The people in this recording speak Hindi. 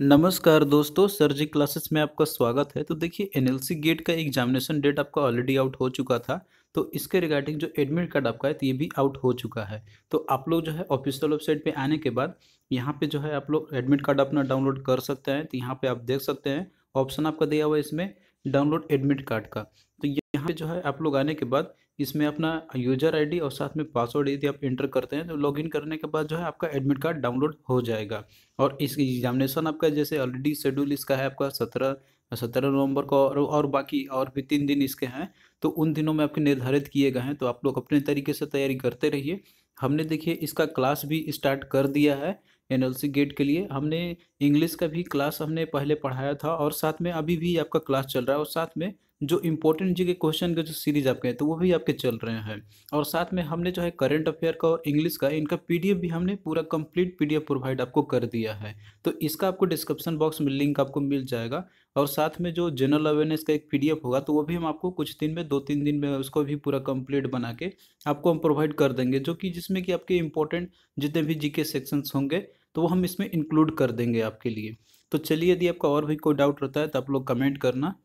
नमस्कार दोस्तों सर जी क्लासेस में आपका स्वागत है तो देखिए एनएलसी गेट का एग्जामिनेशन डेट आपका ऑलरेडी आउट हो चुका था तो इसके रिगार्डिंग जो एडमिट कार्ड आपका है तो ये भी आउट हो चुका है तो आप लोग जो है ऑफिशियल वेबसाइट पे आने के बाद यहाँ पे जो है आप लोग एडमिट कार्ड अपना डाउनलोड कर सकते हैं तो यहाँ पर आप देख सकते हैं ऑप्शन आपका दिया हुआ है इसमें डाउनलोड एडमिट कार्ड का तो यहाँ पे जो है आप लोग आने के बाद इसमें अपना यूजर आईडी और साथ में पासवर्ड यदि आप एंटर करते हैं तो लॉगिन करने के बाद जो है आपका एडमिट कार्ड डाउनलोड हो जाएगा और इस एग्जामिनेशन आपका जैसे ऑलरेडी शेड्यूल इसका है आपका सत्रह सत्रह नवंबर को और, और बाकी और भी तीन दिन इसके हैं तो उन दिनों में आपके निर्धारित किए गए हैं तो आप लोग अपने तरीके से तैयारी करते रहिए हमने देखिए इसका क्लास भी स्टार्ट कर दिया है सी गेट के लिए हमने इंग्लिश का भी क्लास हमने पहले पढ़ाया था और साथ में अभी भी आपका क्लास चल रहा है और साथ में जो इम्पोर्टेंट जी के क्वेश्चन का जो सीरीज आपके हैं तो वो भी आपके चल रहे हैं और साथ में हमने जो है करंट अफेयर का और इंग्लिश का इनका पीडीएफ भी हमने पूरा कंप्लीट पीडीएफ प्रोवाइड आपको कर दिया है तो इसका आपको डिस्क्रिप्शन बॉक्स में लिंक आपको मिल जाएगा और साथ में जो जनरल अवेयरनेस का एक पी होगा तो वो भी हम आपको कुछ दिन में दो तीन दिन में उसको भी पूरा कम्प्लीट बना के आपको हम प्रोवाइड कर देंगे जो कि जिसमें कि आपके इंपॉर्टेंट जितने भी जी के सेक्शंस होंगे तो वो हम इसमें इंक्लूड कर देंगे आपके लिए तो चलिए यदि आपका और भी कोई डाउट रहता है तो आप लोग कमेंट करना